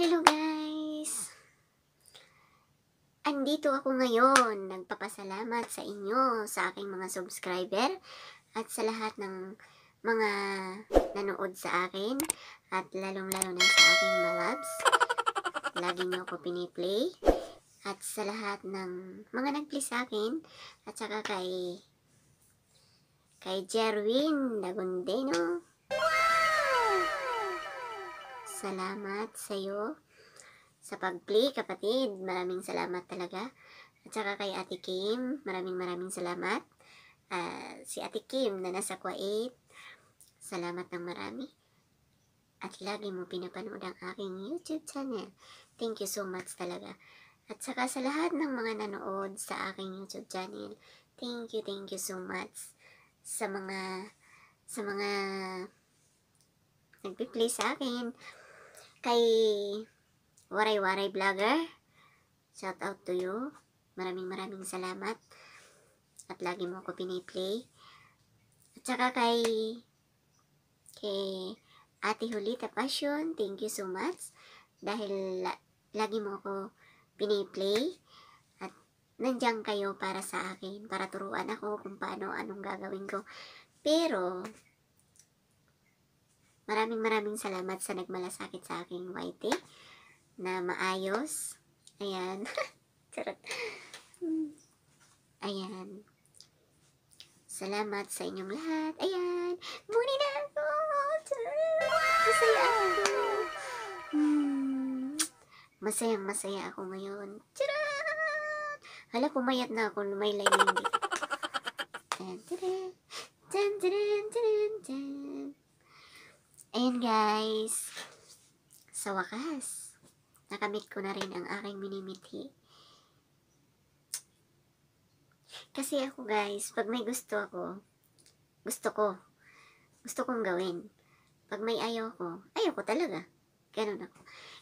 Hello guys! Andito ako ngayon. Nagpapasalamat sa inyo, sa aking mga subscriber, at sa lahat ng mga nanood sa akin, at lalong-lalo na sa aking malabs. Lagi niyo ako piniplay. At sa lahat ng mga nag-play sa akin, at saka kay kay Jerwin Dagundeno, salamat sa iyo sa pag-play, kapatid. Maraming salamat talaga. At saka kay Ate Kim, maraming maraming salamat. Uh, si Ate Kim na nasa Kuwait, salamat ng marami. At lagi mo pinapanood ang aking YouTube channel. Thank you so much talaga. At saka sa lahat ng mga nanood sa aking YouTube channel, thank you, thank you so much sa mga sa mga nagpi-play sa akin kay Waray Waray Vlogger. Shout out to you. Maraming maraming salamat. At lagi mo ako piniplay. At saka kay kay Ate Julita Passion, thank you so much. Dahil lagi mo ako piniplay. At nandiyan kayo para sa akin, para turuan ako kung paano, anong gagawin ko. Pero, Maraming maraming salamat sa nagmalasakit sa aking YT na maayos. Ayan. Charot. Ayan. Salamat sa inyong lahat. Ayan. Muni na ako. Masaya ako. Hmm. Masayang masaya ako ngayon. Charot. Hala, pumayat na ako. May line hindi. Dun, dun, dun, dun, dun, dun. Ayan guys, sa wakas, nakamit ko na rin ang aking minimithi. Kasi ako guys, pag may gusto ako, gusto ko, gusto kong gawin. Pag may ayaw ko, ayaw ko talaga. Ganun ako.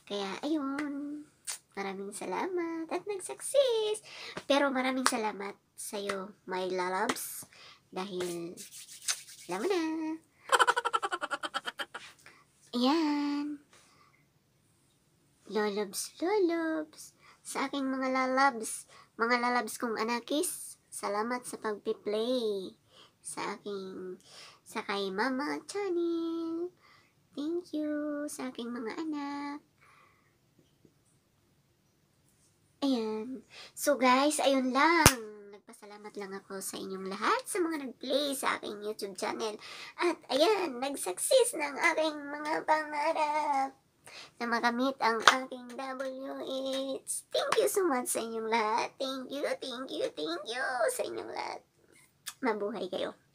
Kaya ayun, maraming salamat at nag-success. Pero maraming salamat sa'yo, my loves. dahil alam mo na, Ayan. Lolobs, lolobs. Sa aking mga lalabs, mga lalabs kong anakis, salamat sa pagpiplay sa aking, sa kay Mama Channel. Thank you sa aking mga anak. Ayan. So guys, ayun lang nagpasalamat lang ako sa inyong lahat sa mga nag-play sa aking YouTube channel. At ayan, nag-success ng aking mga pangarap na makamit ang aking WH. Thank you so much sa inyong lahat. Thank you, thank you, thank you sa inyong lahat. Mabuhay kayo.